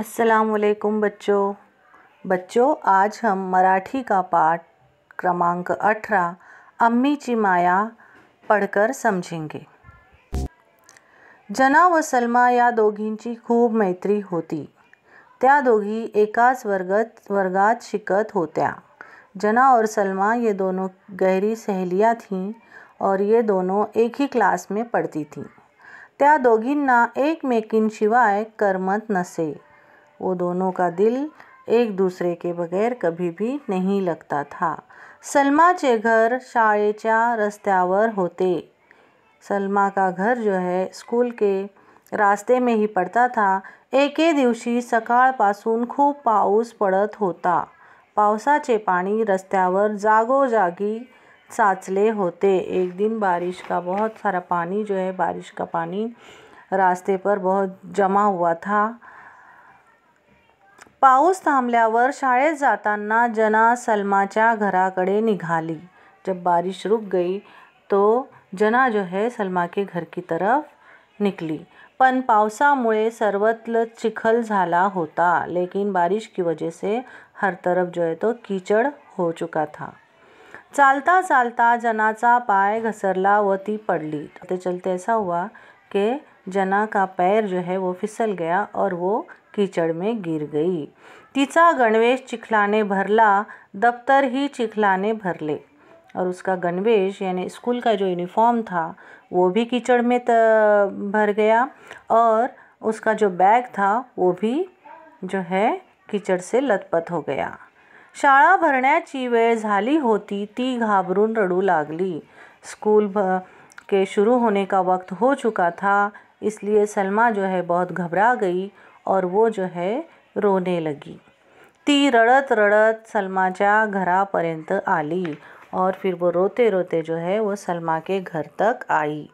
अस्सलाम बच्चों बच्चों आज हम मराठी का पाठ क्रमांक अठारह अम्मी ची माया पढ़कर समझेंगे जना व सलमा या दोघींची खूब मैत्री होती त्या दोघी एकाच वर्गत वर्गात शिकत होत्या जना और सलमा ये दोनों गहरी सहेलियाँ थीं और ये दोनों एक ही क्लास में पढ़ती थीं त्या दोघींना एकमेकींशिवाय करमत नसे वो दोनों का दिल एक दूसरे के बगैर कभी भी नहीं लगता था सलमा चे घर चा रस्त्यावर होते सलमा का घर जो है स्कूल के रास्ते में ही पड़ता था एक दिवसी सकापासन खूब पाउस पडत होता पावसाचे पाणी रस्त्यावर जागोजागी साचले होते एक दिन बारिश का बहुत सारा पानी जो है बारिश का पानी रास्ते पर बहुत जमा हुआ था पाउस थाम शात जाना जना सलमा घराक निघाली जब बारिश रुक गई तो जना जो है सलमा के घर की तरफ निकली पण पावसामुळे सर्वत्र चिखल झाला होता लेकिन बारिश की वजह से हर तरफ जो है तो कीचड़ हो चुका था चालता चालता जनाचा पाय घसरला व ती पड़ी चलते चलते ऐसा हुआ कि जना का पैर जो है वो फिसल गया और वो कीचड़ में गिर गई तिचा गणवेश चिखलाने भरला दफ्तर ही चिखलाने भरले और उसका गणवेश यानी स्कूल का जो यूनिफॉर्म था वो भी कीचड़ में भर गया और उसका जो बैग था वो भी जो है कीचड़ से लतपत हो गया शाला भरने की वे झाली होती ती घाबरून रडू लागली स्कूल के शुरू होने का वक्त हो चुका था इसलिए सलमा जो है बहुत घबरा गई और वो जो है रोने लगी ती रडत रडत सलमा सलमाच्या घरापर्यंत आली और फिर वो रोते रोते जो है वो सलमा के घर तक आई